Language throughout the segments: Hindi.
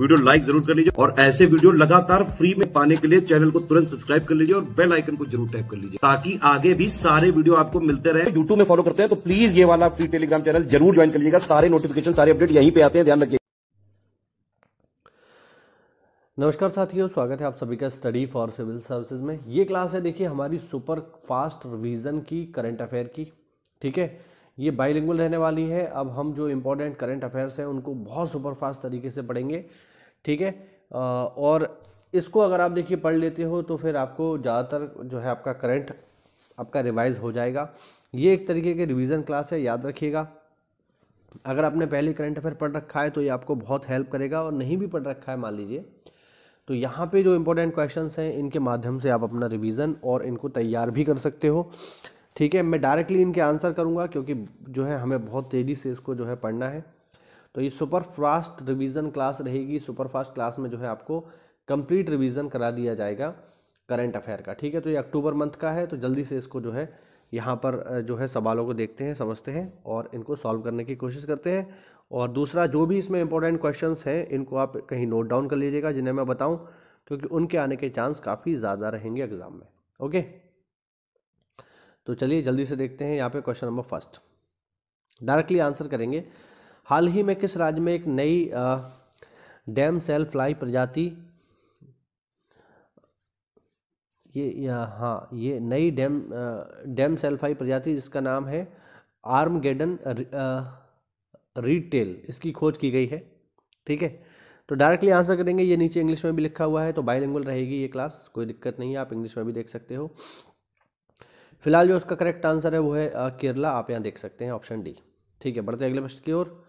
वीडियो लाइक जरूर कर लीजिए और ऐसे वीडियो लगातार फ्री में पाने के लिए चैनल को तुरंत सब्सक्राइब कर लीजिए और बेल आइकन को जरूर टैप कर लीजिए ताकि आगे भी सारे वीडियो आपको मिलते रहे यूट्यूब में फॉलो करते हैं तो प्लीज ये वाला फ्री टेलीग्राम चैनल जरूर ज्वाइन कर लीजिएगा सारे नोटिफिकेशन सारे अपडेट यहीं पे आते हैं ध्यान रखिए नमस्कार साथियों स्वागत है आप सभी का स्टडी फॉर सिविल सर्विसेज में ये क्लास है देखिए हमारी सुपर फास्ट रिवीजन की करंट अफेयर की ठीक है ये बाइलिंगुअल रहने वाली है अब हम जो इम्पोर्टेंट करंट अफेयर्स हैं उनको बहुत सुपर फास्ट तरीके से पढ़ेंगे ठीक है और इसको अगर आप देखिए पढ़ लेते हो तो फिर आपको ज़्यादातर जो है आपका करंट आपका रिवाइज़ हो जाएगा ये एक तरीके के रिवीजन क्लास है याद रखिएगा अगर आपने पहले करंट अफेयर पढ़ रखा है तो ये आपको बहुत हेल्प करेगा और नहीं भी पढ़ रखा है मान लीजिए तो यहाँ पे जो इम्पोर्टेंट क्वेश्चंस हैं इनके माध्यम से आप अपना रिवीजन और इनको तैयार भी कर सकते हो ठीक है मैं डायरेक्टली इनके आंसर करूँगा क्योंकि जो है हमें बहुत तेज़ी से इसको जो है पढ़ना है तो ये सुपर फास्ट रिवीजन क्लास रहेगी सुपर फास्ट क्लास में जो है आपको कंप्लीट रिवीजन करा दिया जाएगा करंट अफेयर का ठीक है तो ये अक्टूबर मंथ का है तो जल्दी से इसको जो है यहाँ पर जो है सवालों को देखते हैं समझते हैं और इनको सॉल्व करने की कोशिश करते हैं और दूसरा जो भी इसमें इंपॉर्टेंट क्वेश्चन हैं इनको आप कहीं नोट डाउन कर लीजिएगा जिन्हें मैं बताऊँ क्योंकि उनके आने के चांस काफ़ी ज़्यादा रहेंगे एग्ज़ाम में ओके तो चलिए जल्दी से देखते हैं यहाँ पे question number first directly answer करेंगे हाल ही में किस राज्य में एक नई डैम सेल फ्लाई प्रजाति ये हाँ ये नई डैम डैम सेल फ्लाई प्रजाति जिसका नाम है आर्म गेडन रिटेल इसकी खोज की गई है ठीक है तो डायरेक्टली आंसर करेंगे ये नीचे इंग्लिश में भी लिखा हुआ है तो बाइलिंगुअल रहेगी ये क्लास कोई दिक्कत नहीं है आप इंग्लिश में भी देख सकते हो फिलहाल जो उसका करेक्ट आंसर है वो है केरला आप यहाँ देख सकते हैं ऑप्शन डी ठीक है बढ़ते अगले प्रश्न की ओर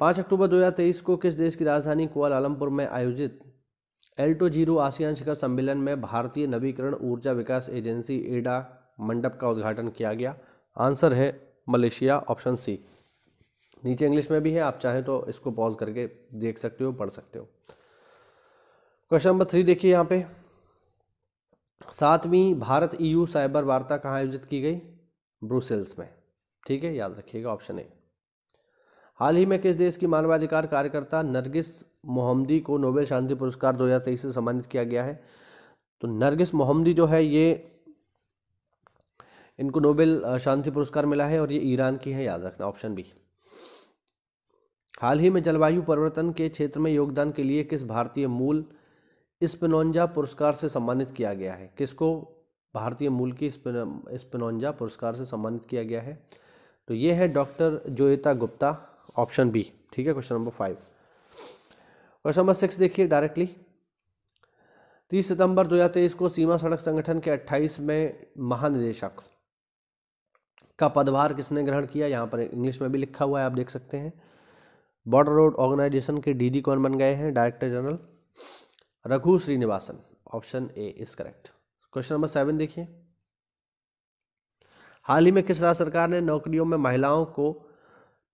पाँच अक्टूबर 2023 को किस देश की राजधानी कुआलालमपुर में आयोजित एल्टो जीरो आसियान शिखर सम्मेलन में भारतीय नवीकरण ऊर्जा विकास एजेंसी एडा मंडप का उद्घाटन किया गया आंसर है मलेशिया ऑप्शन सी नीचे इंग्लिश में भी है आप चाहें तो इसको पॉज करके देख सकते हो पढ़ सकते हो क्वेश्चन नंबर थ्री देखिए यहाँ पे सातवीं भारत ईयू e साइबर वार्ता कहाँ आयोजित की गई ब्रुसेल्स में ठीक है याद रखिएगा ऑप्शन ए हाल ही में किस देश की मानवाधिकार कार्यकर्ता नरगिस मोहम्मदी को नोबेल शांति पुरस्कार 2023 से सम्मानित किया गया है तो नरगिस मोहम्मदी जो है ये इनको नोबेल शांति पुरस्कार मिला है और ये ईरान की है याद रखना ऑप्शन बी हाल ही में जलवायु परिवर्तन के क्षेत्र में योगदान के लिए किस भारतीय मूल स्पिनोंजा पुरस्कार से सम्मानित किया गया है किसको भारतीय मूल की स्पिनोंजा पुरस्कार से सम्मानित किया गया है तो ये है doctor Joyeeta Gupta option B ठीक है question number five question number six देखिए डायरेक्टली तीस सितंबर दो हजार तेईस को सीमा सड़क संगठन के 28 में महानिदेशक का पदभार किसने ग्रहण किया यहाँ पर इंग्लिश में भी लिखा हुआ है आप देख सकते हैं बॉर्डर रोड ऑर्गेनाइजेशन के डीजी कौन बन गए हैं director general Raghu Srinivasan option A is correct question number seven देखिए हाल ही में किस राज्य सरकार ने नौकरियों में महिलाओं को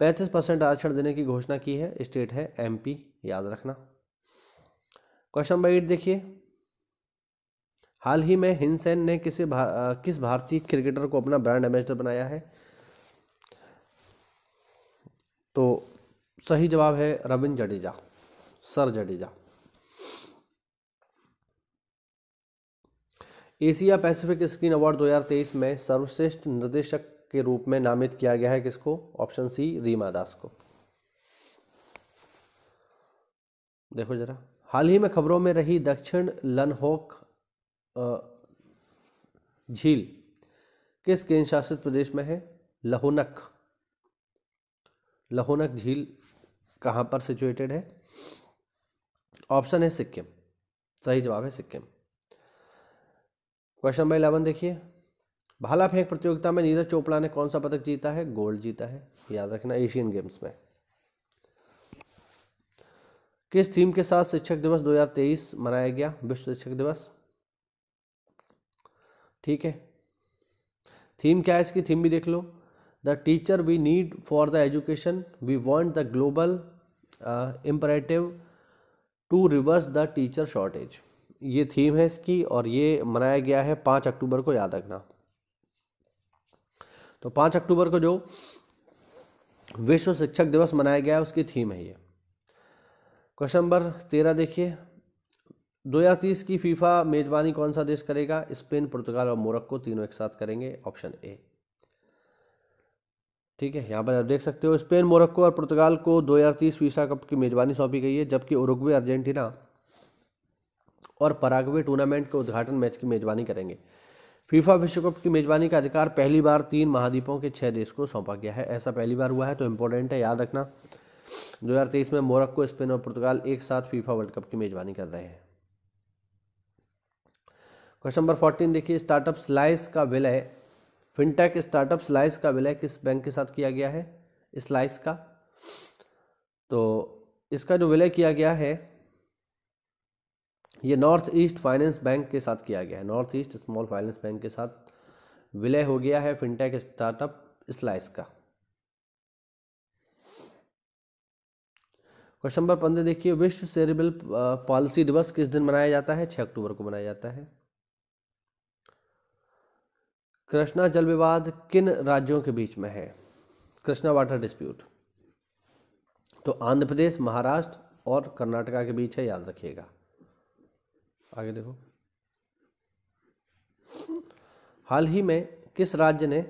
पैंतीस परसेंट आरक्षण देने की घोषणा की है स्टेट है एमपी याद रखना क्वेश्चन नंबर एट देखिए हाल ही में हिंसैन ने किसी भा, किस भारतीय क्रिकेटर को अपना ब्रांड एम्बेसडर बनाया है तो सही जवाब है Ravindra Jadeja sir Jadeja Asia Pacific screen award 2023 में सर्वश्रेष्ठ निर्देशक के रूप में नामित किया गया है किसको ऑप्शन सी रीमा दास को देखो जरा हाल ही में खबरों में रही दक्षिण लनहोक झील किस केंद्र शासित प्रदेश में है लहुनक लहुनक झील कहां पर सिचुएटेड है ऑप्शन है सिक्किम सही जवाब है सिक्किम क्वेश्चन नंबर इलेवन देखिए भाला फेंक प्रतियोगिता में नीरज चोपड़ा ने कौन सा पदक जीता है गोल्ड जीता है याद रखना एशियन गेम्स में किस थीम के साथ शिक्षक दिवस 2023 मनाया गया विश्व शिक्षक दिवस ठीक है थीम क्या है इसकी थीम भी देख लो the teacher we need for the education we want the global imperative to reverse the teacher shortage ये थीम है इसकी और ये मनाया गया है पाँच अक्टूबर को याद रखना तो पाँच अक्टूबर को जो विश्व शिक्षक दिवस मनाया गया है उसकी थीम है ये क्वेश्चन नंबर तेरह देखिए दो हजार तीस की फीफा मेजबानी कौन सा देश करेगा स्पेन पुर्तगाल और मोरक्को तीनों एक साथ करेंगे ऑप्शन ए ठीक है यहाँ पर आप देख सकते हो स्पेन मोरक्को और पुर्तगाल को दो हजार तीस फीफा कप की मेजबानी सौंपी गई है जबकि उरुग्वे अर्जेंटीना और पराग्वे टूर्नामेंट के उद्घाटन मैच की मेजबानी करेंगे फीफा विश्व कप की मेजबानी का अधिकार पहली बार तीन महाद्वीपों के छह देश को सौंपा गया है ऐसा पहली बार हुआ है तो इम्पोर्टेंट है याद रखना 2023 में मोरक्को स्पेन और पुर्तगाल एक साथ फीफा वर्ल्ड कप की मेजबानी कर रहे हैं क्वेश्चन नंबर फोर्टीन देखिए स्टार्टअप स्लाइस का विलय फिनटेक स्टार्टअप स्लाइस का विलय किस बैंक के साथ किया गया है स्लाइस का तो इसका जो विलय किया गया है ये नॉर्थ ईस्ट फाइनेंस बैंक के साथ किया गया है North East small finance bank के साथ विलय हो गया है फिनटेक स्टार्टअप स्लाइस का क्वेश्चन नंबर पंद्रह देखिए विश्व सेरेबल पॉलिसी दिवस किस दिन मनाया जाता है छः अक्टूबर को मनाया जाता है कृष्णा जल विवाद किन राज्यों के बीच में है कृष्णा वाटर डिस्प्यूट तो आंध्र प्रदेश महाराष्ट्र और कर्नाटका के बीच है याद रखिएगा आगे देखो हाल ही में किस राज्य ने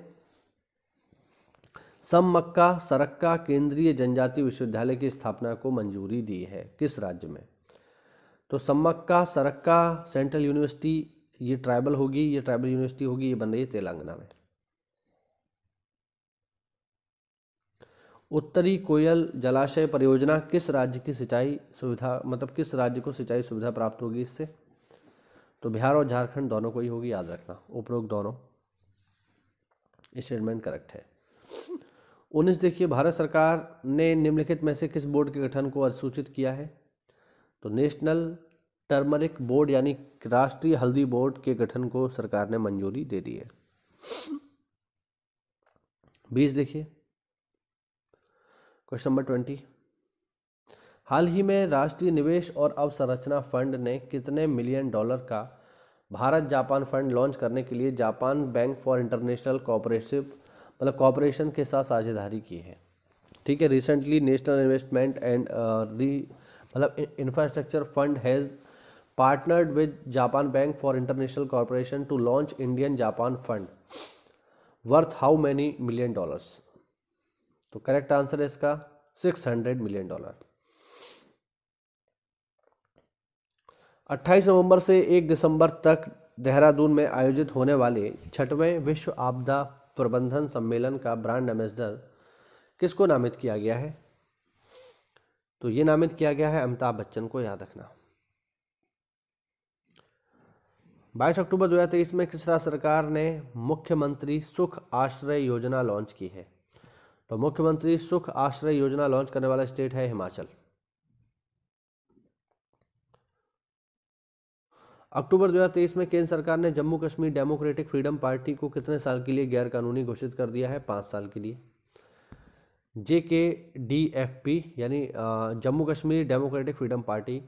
सम मक्का सरक्का केंद्रीय जनजाति विश्वविद्यालय की स्थापना को मंजूरी दी है किस राज्य में तो सम्मक्का सरक्का सेंट्रल यूनिवर्सिटी ये ट्राइबल होगी ये ट्राइबल यूनिवर्सिटी होगी ये बन रही है तेलंगाना में उत्तरी कोयल जलाशय परियोजना किस राज्य की सिंचाई सुविधा मतलब किस राज्य को सिंचाई सुविधा प्राप्त होगी इससे तो बिहार और झारखंड दोनों को ही होगी याद रखना उपरोक्त दोनों स्टेटमेंट करेक्ट है उन्नीस देखिए भारत सरकार ने निम्नलिखित में से किस बोर्ड के गठन को अधिसूचित किया है तो नेशनल टर्मरिक बोर्ड यानी राष्ट्रीय हल्दी बोर्ड के गठन को सरकार ने मंजूरी दे दी है बीस देखिए क्वेश्चन नंबर ट्वेंटी हाल ही में राष्ट्रीय निवेश और अवसंरचना फंड ने कितने मिलियन डॉलर का भारत जापान फंड लॉन्च करने के लिए Japan bank for international cooperation मतलब कॉपरेशन के साथ साझेदारी की है ठीक है recently national investment and re मतलब infrastructure fund has partnered with Japan bank for international corporation to launch Indian Japan fund worth how many million dollars तो करेक्ट आंसर है इसका सिक्स हंड्रेड मिलियन डॉलर 28 नवंबर से 1 दिसंबर तक देहरादून में आयोजित होने वाले छठवें विश्व आपदा प्रबंधन सम्मेलन का ब्रांड एम्बेसडर किसको नामित किया गया है तो ये नामित किया गया है अमिताभ बच्चन को याद रखना बाईस अक्टूबर 2023 में किस राज्य सरकार ने मुख्यमंत्री सुख आश्रय योजना लॉन्च की है तो मुख्यमंत्री सुख आश्रय योजना लॉन्च करने वाला स्टेट है हिमाचल अक्टूबर 2023 में केंद्र सरकार ने Jammu Kashmir democratic freedom party को कितने साल के लिए गैर कानूनी घोषित कर दिया है पाँच साल के लिए जे के डी एफ पी यानी Jammu Kashmir democratic freedom party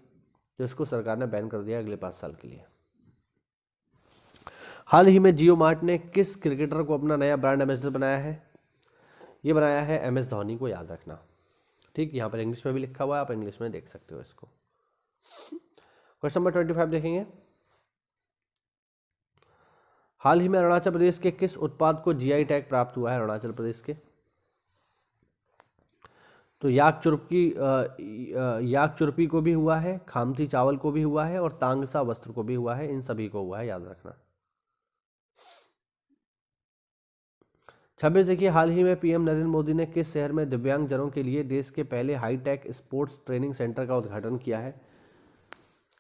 तो इसको सरकार ने बैन कर दिया अगले पाँच साल के लिए हाल ही में जियो मार्ट ने किस क्रिकेटर को अपना नया ब्रांड एम्बेसडर बनाया है ये बनाया है एम एस धोनी को याद रखना ठीक यहाँ पर इंग्लिश में भी लिखा हुआ है आप इंग्लिश में देख सकते हो इसको क्वेश्चन नंबर ट्वेंटी फाइव देखेंगे हाल ही में अरुणाचल प्रदेश के किस उत्पाद को जीआई टैग प्राप्त हुआ है अरुणाचल प्रदेश के तो याक चुरपी याक चुरपी को भी हुआ है खामती चावल को भी हुआ है और तांगसा वस्त्र को भी हुआ है इन सभी को हुआ है याद रखना छब्बीस देखिए हाल ही में पीएम नरेंद्र मोदी ने किस शहर में दिव्यांगजनों के लिए देश के पहले हाईटेक स्पोर्ट्स ट्रेनिंग सेंटर का उद्घाटन किया है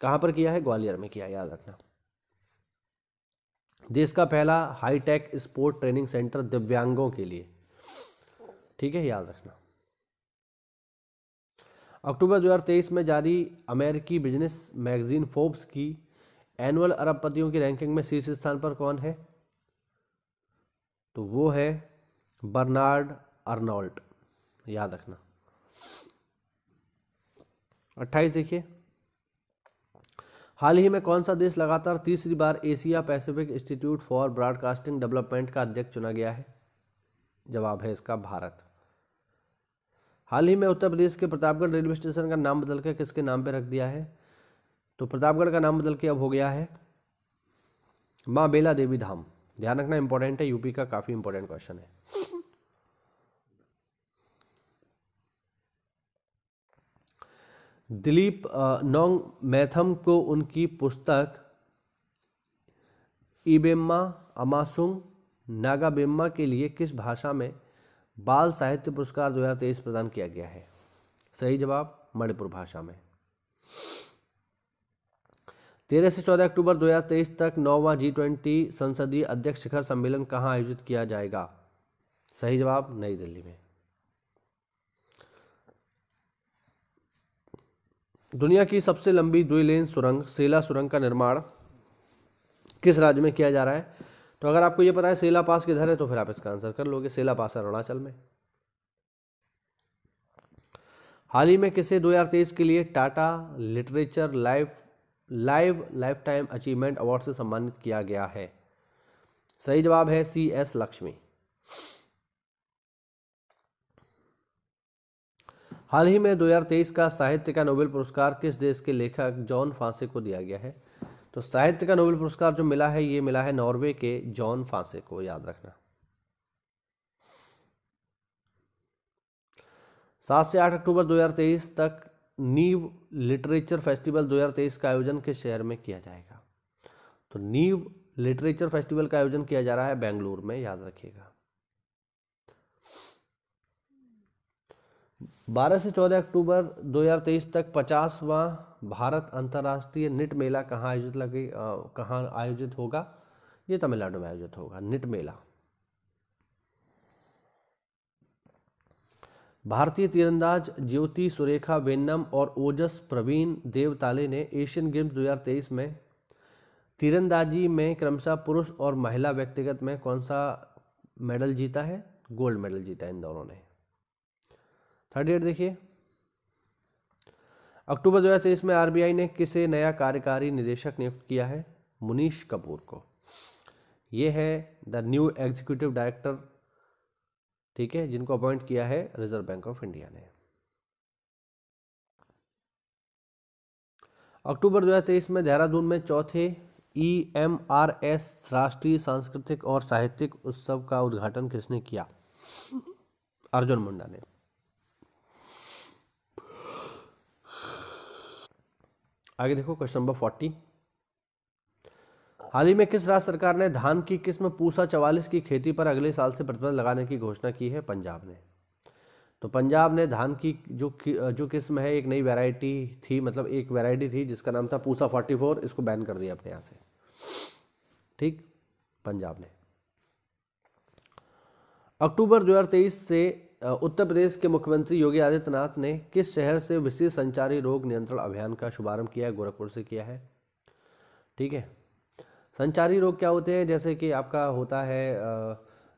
कहां पर किया है ग्वालियर में किया याद रखना देश का पहला हाईटेक स्पोर्ट ट्रेनिंग सेंटर दिव्यांगों के लिए ठीक है याद रखना अक्टूबर 2023 में जारी अमेरिकी बिजनेस मैगजीन फोर्ब्स की एनुअल अरबपतियों की रैंकिंग में शीर्ष स्थान पर कौन है तो वो है बर्नार्ड अर्नोल्ट याद रखना अट्ठाईस देखिए हाल ही में कौन सा देश लगातार तीसरी बार Asia Pacific institute for broadcasting development का अध्यक्ष चुना गया है जवाब है इसका भारत हाल ही में उत्तर प्रदेश के प्रतापगढ़ रेलवे स्टेशन का नाम बदलकर किसके नाम पर रख दिया है तो प्रतापगढ़ का नाम बदल के अब हो गया है माँ बेला देवी धाम ध्यान रखना इंपॉर्टेंट है यूपी का काफ़ी इंपॉर्टेंट क्वेश्चन है दिलीप नोंग मैथम को उनकी पुस्तक ईबेम्मा अमासुंग नागाबेम्मा के लिए किस भाषा में बाल साहित्य पुरस्कार तेईस प्रदान किया गया है सही जवाब मणिपुर भाषा में तेरह से चौदह अक्टूबर 2023 तक नौवा जी ट्वेंटी संसदीय अध्यक्ष शिखर सम्मेलन कहाँ आयोजित किया जाएगा सही जवाब नई दिल्ली में दुनिया की सबसे लंबी दुई लेन सुरंग सेला सुरंग का निर्माण किस राज्य में किया जा रहा है तो अगर आपको ये पता है सेला पास किधर है तो फिर आप इसका आंसर कर लोगे सेला पास अरुणाचल में हाल ही में किसे 2023 के लिए Tata literature life live lifetime achievement award से सम्मानित किया गया है सही जवाब है सी एस लक्ष्मी हाल ही में 2023 का साहित्य का नोबेल पुरस्कार किस देश के लेखक जॉन फांसे को दिया गया है तो साहित्य का नोबेल पुरस्कार जो मिला है ये मिला है नॉर्वे के जॉन फांसे को याद रखना सात से आठ अक्टूबर 2023 तक नीव लिटरेचर फेस्टिवल 2023 का आयोजन किस शहर में किया जाएगा तो नीव लिटरेचर फेस्टिवल का आयोजन किया जा रहा है बेंगलुरु में याद रखिएगा 12 से 14 अक्टूबर 2023 तक 50वां भारत अंतर्राष्ट्रीय निट मेला कहाँ आयोजित लगे कहाँ आयोजित होगा ये तमिलनाडु में आयोजित होगा निट मेला भारतीय तीरंदाज ज्योति सुरेखा वेन्नम और ओजस प्रवीण देवताले ने एशियन गेम्स 2023 में तीरंदाजी में क्रमशः पुरुष और महिला व्यक्तिगत में कौन सा मेडल जीता है गोल्ड मेडल जीता है इन दोनों ने थर्ड डेट देखिए अक्टूबर दो हज़ार तेईस में आरबीआई ने किसे नया कार्यकारी निदेशक नियुक्त किया है मुनीश कपूर को ये है द न्यू एग्जीक्यूटिव डायरेक्टर ठीक है जिनको अपॉइंट किया है रिजर्व बैंक ऑफ इंडिया ने अक्टूबर 2023 में देहरादून में चौथे ई एम आर एस राष्ट्रीय सांस्कृतिक और साहित्यिक उत्सव का उद्घाटन किसने किया अर्जुन मुंडा ने आगे देखो क्वेश्चन नंबर फोर्टी हाल ही में किस राज्य सरकार ने धान की किस्म पूसा चवालीस की खेती पर अगले साल से प्रतिबंध लगाने की घोषणा की है पंजाब ने तो पंजाब ने धान की जो जो किस्म है एक नई वैरायटी थी मतलब एक वैरायटी थी जिसका नाम था पूसा फोर्टी फोर इसको बैन कर दिया अपने यहाँ से ठीक पंजाब ने अक्टूबर 2023 से उत्तर प्रदेश के मुख्यमंत्री योगी आदित्यनाथ ने किस शहर से विशेष संचारी रोग नियंत्रण अभियान का शुभारंभ किया है गोरखपुर से किया है ठीक है संचारी रोग क्या होते हैं जैसे कि आपका होता है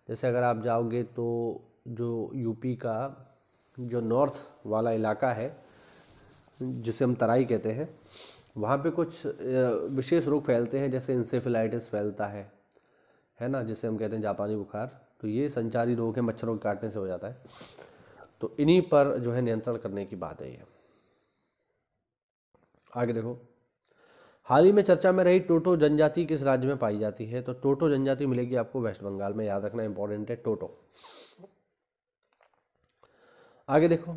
जैसे अगर आप जाओगे तो जो यूपी का जो नॉर्थ वाला इलाका है जिसे हम तराई कहते हैं वहाँ पे कुछ विशेष रोग फैलते हैं जैसे इंसेफिलाइटिस फैलता है है ना जिसे हम कहते हैं जापानी बुखार तो ये संचारी रोग है मच्छरों के काटने से हो जाता है तो इन्हीं पर जो है नियंत्रण करने की बात है ये आगे देखो हाल ही में चर्चा में रही टोटो जनजाति किस राज्य में पाई जाती है तो टोटो जनजाति मिलेगी आपको वेस्ट बंगाल में याद रखना इंपॉर्टेंट है टोटो आगे देखो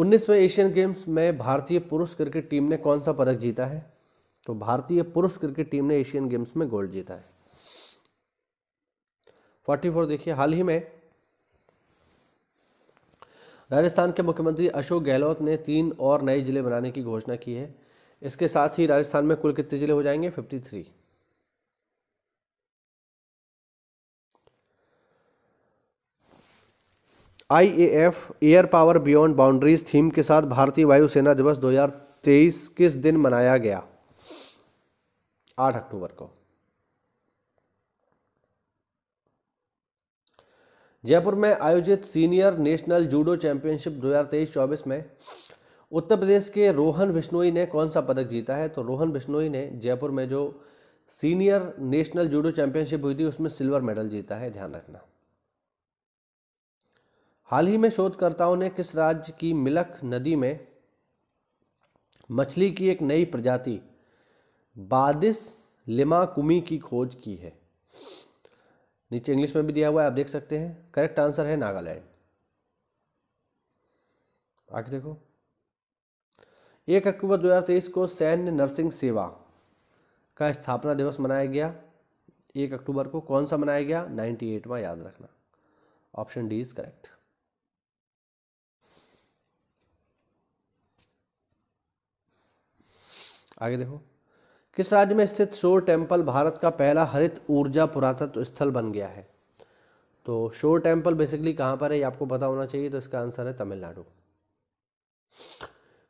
उन्नीसवें एशियन गेम्स में भारतीय पुरुष क्रिकेट टीम ने कौन सा पदक जीता है तो भारतीय पुरुष क्रिकेट टीम ने एशियन गेम्स में गोल्ड जीता है फोर्टी फोर देखिए हाल ही में राजस्थान के मुख्यमंत्री अशोक गहलोत ने तीन और नए जिले बनाने की घोषणा की है इसके साथ ही राजस्थान में कुल कितने जिले हो जाएंगे fifty three I A F air power beyond boundaries theme के साथ भारतीय वायुसेना दिवस 2023 किस दिन मनाया गया 8 अक्टूबर को जयपुर में आयोजित सीनियर नेशनल जूडो चैंपियनशिप 2023-24 में उत्तर प्रदेश के रोहन बिश्नोई ने कौन सा पदक जीता है तो रोहन बिश्नोई ने जयपुर में जो सीनियर नेशनल जूडो चैंपियनशिप हुई थी उसमें सिल्वर मेडल जीता है ध्यान रखना हाल ही में शोधकर्ताओं ने किस राज्य की मिलक नदी में मछली की एक नई प्रजाति बादिस लिमाकुमी की खोज की है नीचे इंग्लिश में भी दिया हुआ है आप देख सकते हैं करेक्ट आंसर है नागालैंड आगे देखो एक अक्टूबर 2023 को सैन्य नर्सिंग सेवा का स्थापना दिवस मनाया गया एक अक्टूबर को कौन सा मनाया गया नाइन्टी में याद रखना ऑप्शन डी इज करेक्ट आगे देखो किस राज्य में स्थित शोर टेम्पल भारत का पहला हरित ऊर्जा पुरातत्व स्थल बन गया है तो शोर टेम्पल बेसिकली कहाँ पर है ये आपको पता होना चाहिए तो इसका आंसर है तमिलनाडु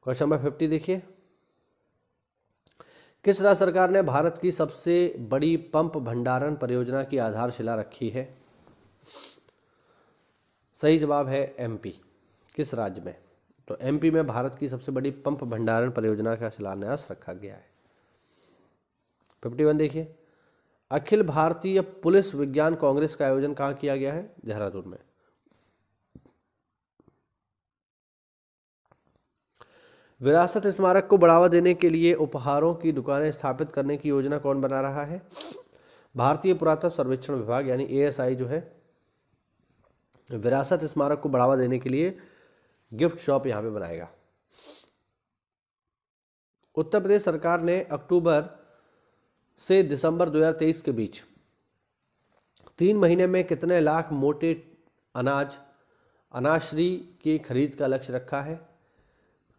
क्वेश्चन नंबर फिफ्टी देखिए किस राज्य सरकार ने भारत की सबसे बड़ी पंप भंडारण परियोजना की आधारशिला रखी है सही जवाब है एमपी किस राज्य में तो एमपी में भारत की सबसे बड़ी पंप भंडारण परियोजना का शिलान्यास रखा गया है फिफ्टी वन देखिए अखिल भारतीय पुलिस विज्ञान कांग्रेस का आयोजन कहाँ किया गया है देहरादून में विरासत स्मारक को बढ़ावा देने के लिए उपहारों की दुकानें स्थापित करने की योजना कौन बना रहा है भारतीय पुरातत्व सर्वेक्षण विभाग यानी एएसआई जो है विरासत स्मारक को बढ़ावा देने के लिए गिफ्ट शॉप यहां पे बनाएगा उत्तर प्रदेश सरकार ने अक्टूबर से दिसंबर 2023 के बीच तीन महीने में कितने लाख मोटे अनाज अनाश्री की खरीद का लक्ष्य रखा है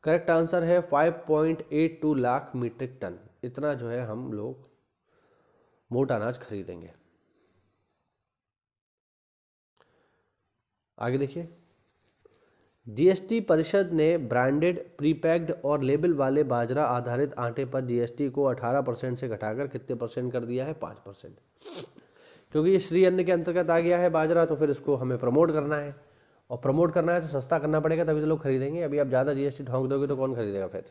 करेक्ट आंसर है 5.82 लाख मीट्रिक टन इतना जो है हम लोग मोटा अनाज खरीदेंगे आगे देखिए जीएसटी परिषद ने ब्रांडेड प्रीपैक्ड और लेबल वाले बाजरा आधारित आटे पर जीएसटी को 18 परसेंट से घटाकर कितने परसेंट कर दिया है पाँच परसेंट क्योंकि ये श्री अन्न के अंतर्गत आ गया है बाजरा तो फिर इसको हमें प्रमोट करना है और प्रमोट करना है तो सस्ता करना पड़ेगा तभी तो लोग खरीदेंगे अभी आप ज़्यादा जीएसटी ढोंक दोगे तो कौन खरीदेगा फिर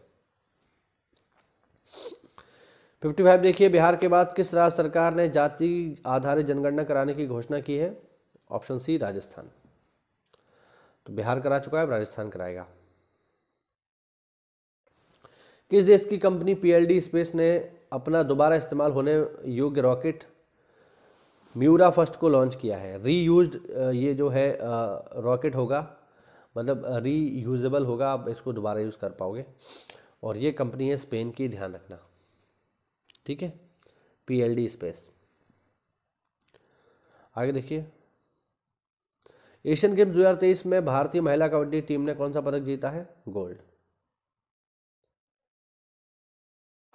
फिफ्टी फाइव देखिए बिहार के बाद किस राज्य सरकार ने जाति आधारित जनगणना कराने की घोषणा की है ऑप्शन सी राजस्थान तो बिहार करा चुका है अब राजस्थान कराएगा किस देश की कंपनी पीएलडी स्पेस ने अपना दोबारा इस्तेमाल होने योग्य रॉकेट म्यूरा फर्स्ट को लॉन्च किया है री ये जो है रॉकेट होगा मतलब री होगा आप इसको दोबारा यूज़ कर पाओगे और ये कंपनी है स्पेन की ध्यान रखना ठीक है पीएलडी स्पेस आगे देखिए एशियन गेम्स दो में भारतीय महिला कबड्डी टीम ने कौन सा पदक जीता है गोल्ड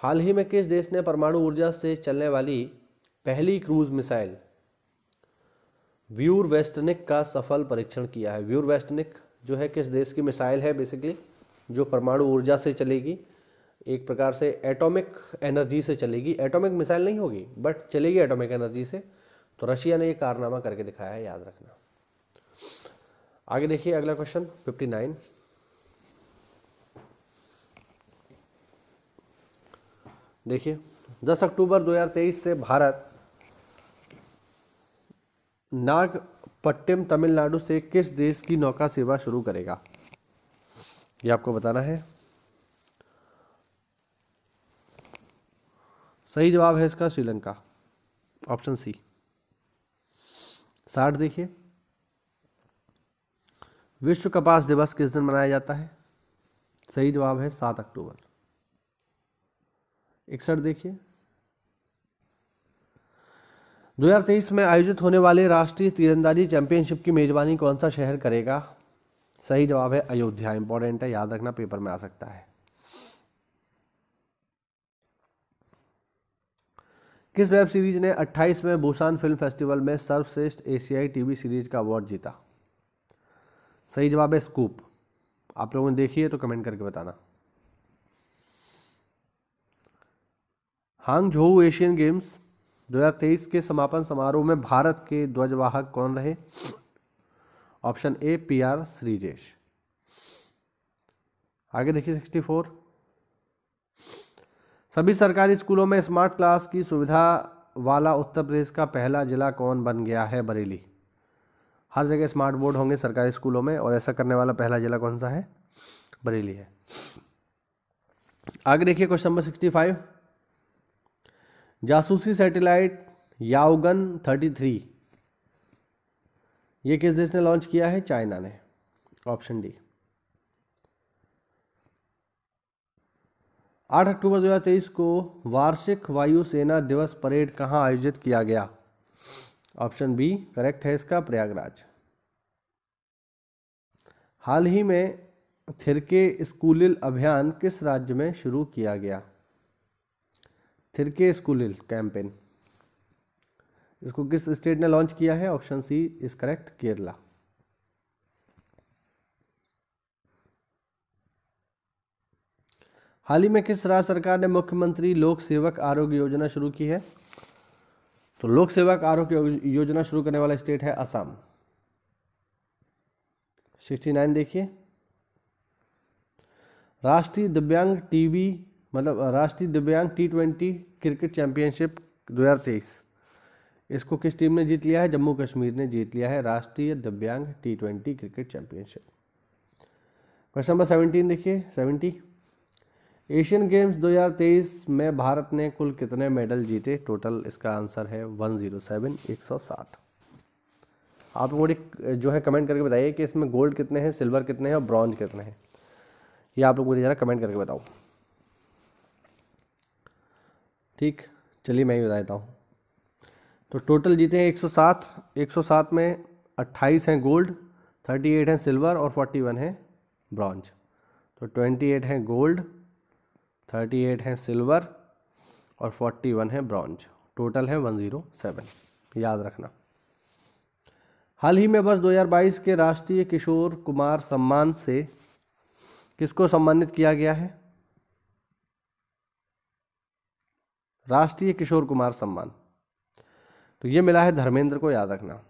हाल ही में किस देश ने परमाणु ऊर्जा से चलने वाली पहली क्रूज मिसाइल व्यूर वेस्टनिक का सफल परीक्षण किया है व्यूर वेस्टनिक जो है किस देश की मिसाइल है बेसिकली जो परमाणु ऊर्जा से चलेगी एक प्रकार से एटॉमिक एनर्जी से चलेगी एटॉमिक मिसाइल नहीं होगी बट चलेगी एटॉमिक एनर्जी से तो रशिया ने ये कारनामा करके दिखाया है याद रखना आगे देखिए अगला क्वेश्चन फिफ्टी नाइन देखिए 10 अक्टूबर 2023 से भारत नागपट्टिम तमिलनाडु से किस देश की नौका सेवा शुरू करेगा ये आपको बताना है सही जवाब है इसका श्रीलंका ऑप्शन सी साठ देखिए विश्व कपास दिवस किस दिन मनाया जाता है सही जवाब है सात अक्टूबर इकसठ देखिए 2023 में आयोजित होने वाले राष्ट्रीय तीरंदाजी चैंपियनशिप की मेजबानी कौन सा शहर करेगा सही जवाब है अयोध्या इंपॉर्टेंट है याद रखना पेपर में आ सकता है किस वेब सीरीज ने 28 में बुसान फिल्म फेस्टिवल में सर्वश्रेष्ठ एशियाई टीवी सीरीज का अवार्ड जीता सही जवाब है स्कूप आप लोगों ने देखी है तो कमेंट करके बताना हांग झोऊ एशियन गेम्स 2023 के समापन समारोह में भारत के ध्वजवाहक कौन रहे option A P R Sreejesh आगे देखिए 64 सभी सरकारी स्कूलों में स्मार्ट क्लास की सुविधा वाला उत्तर प्रदेश का पहला जिला कौन बन गया है बरेली हर जगह स्मार्ट बोर्ड होंगे सरकारी स्कूलों में और ऐसा करने वाला पहला जिला कौन सा है बरेली है आगे देखिए क्वेश्चन नंबर सिक्सटी फाइव जासूसी सैटेलाइट याओगन थर्टी थ्री ये किस देश ने लॉन्च किया है चाइना ने ऑप्शन डी आठ अक्टूबर 2023 को वार्षिक वायुसेना दिवस परेड कहाँ आयोजित किया गया ऑप्शन बी करेक्ट है इसका प्रयागराज हाल ही में थिरके स्कूलिल अभियान किस राज्य में शुरू किया गया थिरके स्कूलिल कैंपेन इसको किस स्टेट ने लॉन्च किया है option C is correct Kerala हाल ही में किस राज्य सरकार ने मुख्यमंत्री लोक सेवक आरोग्य योजना शुरू की है तो लोक सेवा आरोग्य योजना शुरू करने वाला स्टेट है असम सिक्सटी नाइन देखिए राष्ट्रीय दिव्यांग टीवी मतलब राष्ट्रीय दिव्यांग टी ट्वेंटी क्रिकेट चैंपियनशिप 2023 इसको किस टीम ने जीत लिया है जम्मू कश्मीर ने जीत लिया है राष्ट्रीय दिव्यांग T twenty cricket championship question number seventeen देखिए सेवेंटी एशियन गेम्स 2023 में भारत ने कुल कितने मेडल जीते टोटल इसका आंसर है 107 107 आप मुझे जो है कमेंट करके बताइए कि इसमें गोल्ड कितने हैं सिल्वर कितने हैं और ब्रॉन्ज कितने हैं ये आप लोग मुझे ज़रा कमेंट करके बताओ ठीक चलिए मैं ही बता देता हूँ तो टोटल जीते हैं 107 107 में 28 हैं गोल्ड 38 हैं सिल्वर और 41 हैं ब्रॉन्ज तो 28 हैं गोल्ड थर्टी एट है सिल्वर और फोर्टी वन है ब्रॉन्ज टोटल है वन ज़ीरो सेवन याद रखना हाल ही में वर्ष दो हजार बाईस के राष्ट्रीय किशोर कुमार सम्मान से किसको सम्मानित किया गया है राष्ट्रीय किशोर कुमार सम्मान तो ये मिला है धर्मेंद्र को याद रखना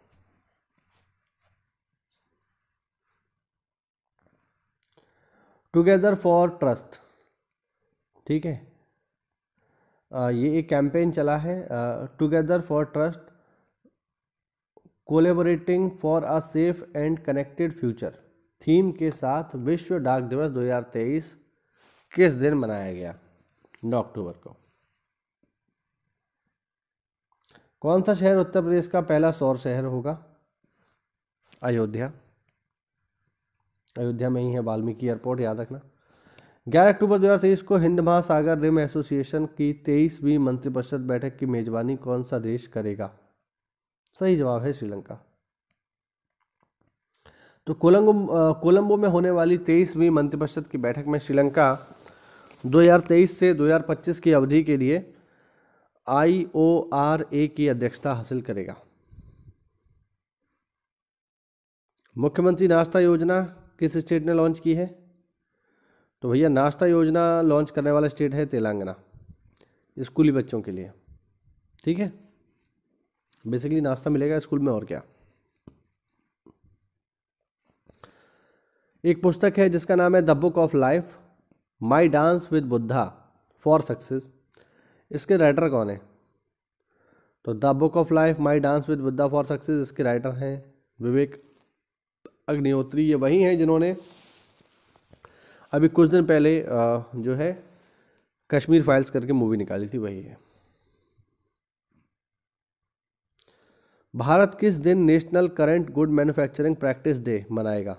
टुगेदर फॉर ट्रस्ट ठीक है ये एक कैंपेन चला है together for trust collaborating for a safe and connected future theme के साथ विश्व डाक दिवस 2023 किस दिन मनाया गया नौ अक्टूबर को कौन सा शहर उत्तर प्रदेश का पहला सौर शहर होगा अयोध्या अयोध्या में ही है वाल्मीकि एयरपोर्ट याद रखना 11 अक्टूबर 2023 को हिंद महासागर रिम एसोसिएशन की तेईसवीं मंत्रिपरिषद बैठक की मेजबानी कौन सा देश करेगा सही जवाब है श्रीलंका तो कोलंबो कोलंबो में होने वाली तेईसवीं मंत्रिपरिषद की बैठक में श्रीलंका 2023 से 2025 की अवधि के लिए आई ओ आर ए की अध्यक्षता हासिल करेगा मुख्यमंत्री नाश्ता योजना किस स्टेट ने लॉन्च की है तो भैया नाश्ता योजना लॉन्च करने वाला स्टेट है तेलंगाना स्कूली बच्चों के लिए ठीक है बेसिकली नाश्ता मिलेगा स्कूल में और क्या एक पुस्तक है जिसका नाम है the book of life my dance with Buddha for success इसके राइटर कौन है तो the book of life my dance with Buddha for success इसके राइटर हैं विवेक अग्निहोत्री ये वही हैं जिन्होंने अभी कुछ दिन पहले जो है कश्मीर फाइल्स करके मूवी निकाली थी वही है भारत किस दिन national current good manufacturing practice day मनाएगा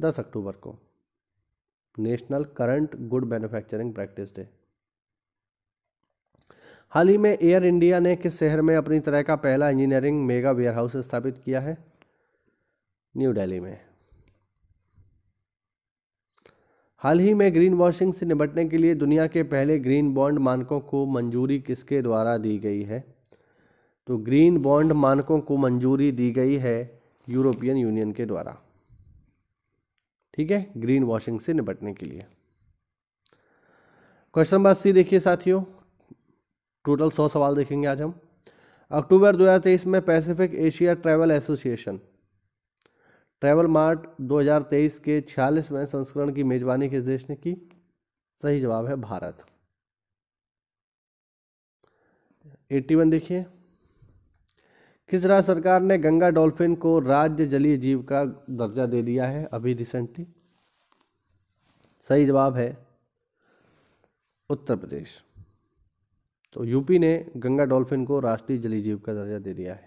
दस अक्टूबर को national current good manufacturing practice day हाल ही में एयर इंडिया ने किस शहर में अपनी तरह का पहला इंजीनियरिंग मेगा वेयरहाउस स्थापित किया है न्यू दिल्ली में हाल ही में ग्रीन वॉशिंग से निपटने के लिए दुनिया के पहले ग्रीन बॉन्ड मानकों को मंजूरी किसके द्वारा दी गई है तो ग्रीन बॉन्ड मानकों को मंजूरी दी गई है यूरोपियन यूनियन के द्वारा ठीक है ग्रीन वॉशिंग से निपटने के लिए क्वेश्चन नंबर सी देखिए साथियों टोटल सौ सवाल देखेंगे आज हम अक्टूबर 2023 में Pacific Asia travel association travel mart 2023 के छियालीसवें संस्करण की मेजबानी किस देश ने की सही जवाब है भारत 81 देखिए किस राज्य सरकार ने गंगा डॉल्फिन को राज्य जलीय जीव का दर्जा दे दिया है अभी रिसेंटली सही जवाब है उत्तर प्रदेश तो यूपी ने गंगा डॉल्फिन को राष्ट्रीय जलीय जीव का दर्जा दे दिया है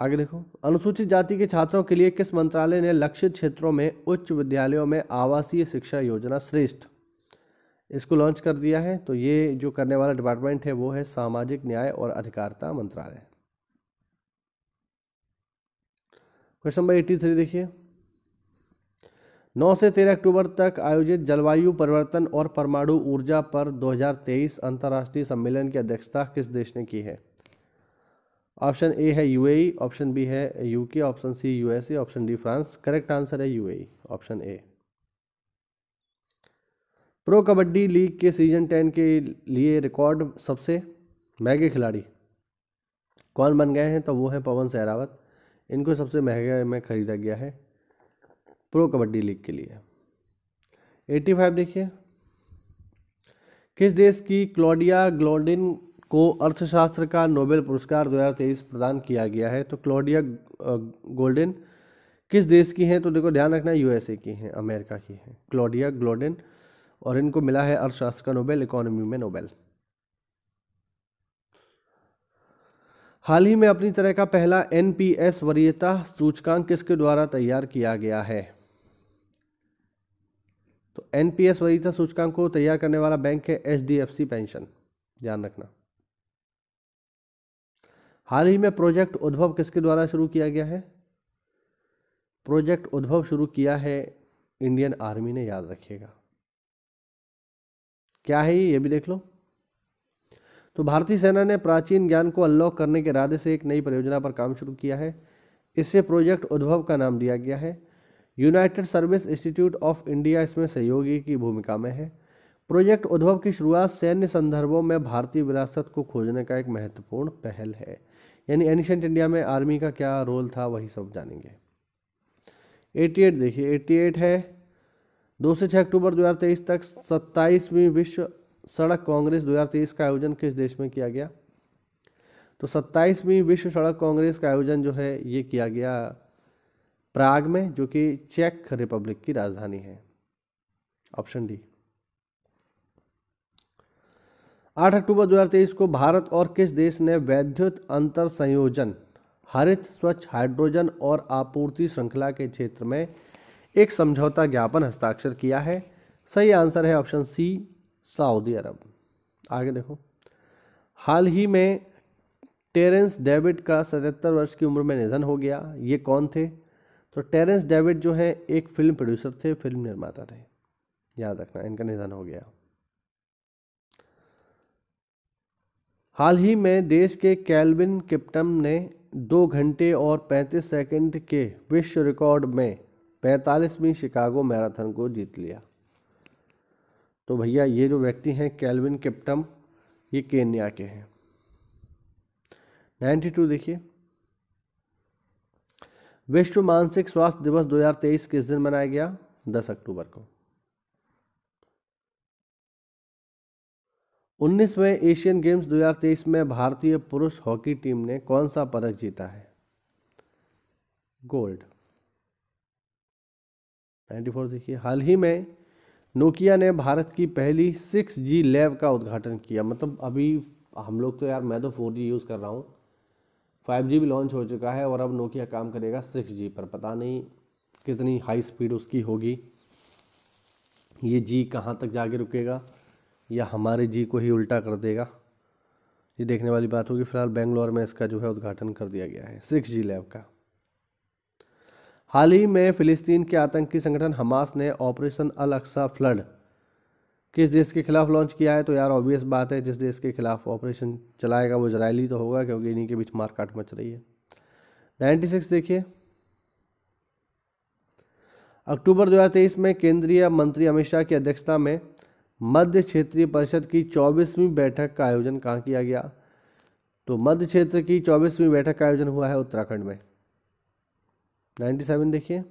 आगे देखो अनुसूचित जाति के छात्रों के लिए किस मंत्रालय ने लक्षित क्षेत्रों में उच्च विद्यालयों में आवासीय शिक्षा योजना श्रेष्ठ इसको लॉन्च कर दिया है तो ये जो करने वाला डिपार्टमेंट है वो है सामाजिक न्याय और अधिकारिता मंत्रालय क्वेश्चन नंबर एट्टी थ्री देखिए नौ से तेरह अक्टूबर तक आयोजित जलवायु परिवर्तन और परमाणु ऊर्जा पर 2023 अंतर्राष्ट्रीय सम्मेलन की अध्यक्षता किस देश ने की है ऑप्शन ए है यूएई ऑप्शन बी है UK option C USA option D France correct answer है UAE option A pro kabaddi league के सीजन टेन के लिए रिकॉर्ड सबसे महंगे खिलाड़ी कौन बन गए हैं तो वो है पवन सहरावत इनको सबसे महंगे में खरीदा गया है प्रो कबड्डी लीग के लिए एट्टी फाइव देखिए किस देश की क्लोडिया ग्लोडिन को अर्थशास्त्र का नोबेल पुरस्कार 2023 प्रदान किया गया है तो क्लोडिया गोल्डन किस देश की हैं तो देखो ध्यान रखना यूएसए की हैं अमेरिका की हैं क्लोडिया ग्लोडन और इनको मिला है अर्थशास्त्र का नोबेल इकोनॉमी में नोबेल हाल ही में अपनी तरह का पहला एनपीएस वरीयता सूचकांक किसके द्वारा तैयार किया गया है तो एनपीएस वरीयता सूचकांक को तैयार करने वाला बैंक है एच पेंशन ध्यान रखना हाल ही में प्रोजेक्ट उद्भव किसके द्वारा शुरू किया गया है प्रोजेक्ट उद्भव शुरू किया है इंडियन आर्मी ने याद रखिएगा क्या है ये ये भी देख लो तो भारतीय सेना ने प्राचीन ज्ञान को अनलॉक करने के इरादे से एक नई परियोजना पर काम शुरू किया है इससे प्रोजेक्ट उद्भव का नाम दिया गया है United Service Institute of India इसमें सहयोगी की भूमिका में है प्रोजेक्ट उद्भव की शुरुआत सैन्य संदर्भों में भारतीय विरासत को खोजने का एक महत्वपूर्ण पहल है यानी एनिशेंट इंडिया में आर्मी का क्या रोल था वही सब जानेंगे 88 देखिए 88 है दो से छः अक्टूबर 2023 तक सत्ताईसवीं विश्व सड़क कांग्रेस 2023 का आयोजन किस देश में किया गया तो सत्ताईसवीं विश्व सड़क कांग्रेस का आयोजन जो है ये किया गया प्राग में जो कि चेक रिपब्लिक की राजधानी है ऑप्शन डी 8 अक्टूबर 2023 को भारत और किस देश ने वैद्युत अंतर संयोजन हरित स्वच्छ हाइड्रोजन और आपूर्ति श्रृंखला के क्षेत्र में एक समझौता ज्ञापन हस्ताक्षर किया है सही आंसर है ऑप्शन सी सऊदी अरब आगे देखो हाल ही में टेरेंस डेविड का सतहत्तर वर्ष की उम्र में निधन हो गया ये कौन थे तो टेरेंस डेविड जो है एक फिल्म प्रोड्यूसर थे फिल्म निर्माता थे याद रखना इनका निधन हो गया हाल ही में देश के कैलविन किप्टम ने दो घंटे और 35 सेकंड के विश्व रिकॉर्ड में 45वीं शिकागो मैराथन को जीत लिया तो भैया ये जो व्यक्ति हैं कैलविन किप्टम ये केन्या के हैं 92 देखिए विश्व मानसिक स्वास्थ्य दिवस 2023 किस दिन मनाया गया 10 अक्टूबर को उन्नीसवें एशियन गेम्स 2023 में भारतीय पुरुष हॉकी टीम ने कौन सा पदक जीता है गोल्ड 94 देखिए हाल ही में नोकिया ने भारत की पहली सिक्स जी लैब का उद्घाटन किया मतलब अभी हम लोग तो यार मैं तो फोर जी यूज़ कर रहा हूँ फाइव जी भी लॉन्च हो चुका है और अब नोकिया काम करेगा सिक्स जी पर पता नहीं कितनी हाई स्पीड उसकी होगी ये जी कहाँ तक जाके रुकेगा या हमारे जी को ही उल्टा कर देगा ये देखने वाली बात होगी फिलहाल बेंगलोर में इसका जो है उद्घाटन कर दिया गया है सिक्स जी लैब का हाल ही में फिलिस्तीन के आतंकी संगठन हमास ने ऑपरेशन अल अक्सा फ्लड किस देश के खिलाफ लॉन्च किया है तो यार ऑब्वियस बात है जिस देश के खिलाफ ऑपरेशन चलाएगा वो जरायली तो होगा क्योंकि इन्हीं के बीच मारकाट मच रही है सिक्स देखिए अक्टूबर 2023 में केंद्रीय मंत्री अमित शाह की अध्यक्षता में मध्य क्षेत्रीय परिषद की चौबीसवीं बैठक का आयोजन कहाँ किया गया तो मध्य क्षेत्र की चौबीसवीं बैठक का आयोजन हुआ है उत्तराखंड में नाइन्टी सेवन देखिए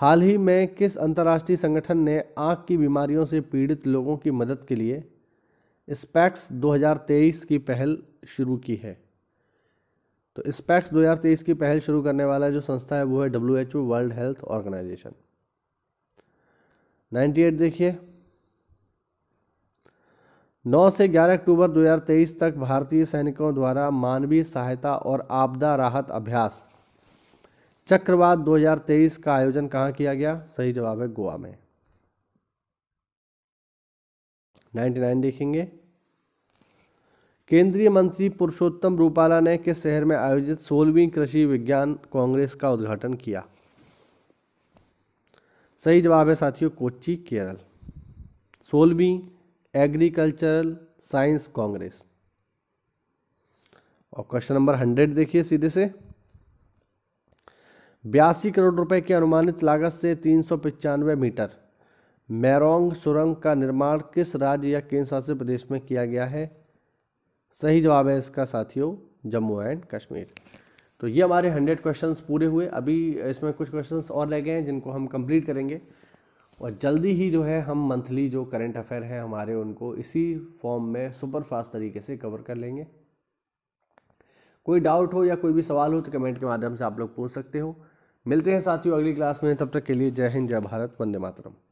हाल ही में किस अंतर्राष्ट्रीय संगठन ने आँख की बीमारियों से पीड़ित लोगों की मदद के लिए स्पैक्स 2023 की पहल शुरू की है तो स्पैक्स 2023 की पहल शुरू करने वाला जो संस्था है वो है W world health organization ninety eight देखिए नौ से ग्यारह अक्टूबर 2023 तक भारतीय सैनिकों द्वारा मानवीय सहायता और आपदा राहत अभ्यास चक्रवात 2023 का आयोजन कहाँ किया गया सही जवाब है गोवा में 99 देखेंगे केंद्रीय मंत्री पुरुषोत्तम रूपाला ने किस शहर में आयोजित सोलहवीं कृषि विज्ञान कांग्रेस का उद्घाटन किया सही जवाब है साथियों कोच्चि केरल सोलहवीं एग्रीकल्चरल साइंस कांग्रेस और क्वेश्चन नंबर हंड्रेड देखिए सीधे से बयासी करोड़ रुपए की अनुमानित लागत से तीन सौ पचानवे मीटर मैरोंग सुरंग का निर्माण किस राज्य या केंद्र शासित प्रदेश में किया गया है सही जवाब है इसका साथियों जम्मू एंड कश्मीर तो ये हमारे हंड्रेड क्वेश्चन पूरे हुए अभी इसमें कुछ क्वेश्चन और रह गए हैं जिनको हम कंप्लीट करेंगे और जल्दी ही जो है हम मंथली जो करंट अफेयर हैं हमारे उनको इसी फॉर्म में सुपर फास्ट तरीके से कवर कर लेंगे कोई डाउट हो या कोई भी सवाल हो तो कमेंट के माध्यम से आप लोग पूछ सकते हो मिलते हैं साथियों अगली क्लास में तब तक के लिए जय हिंद जय भारत वंदे मातरम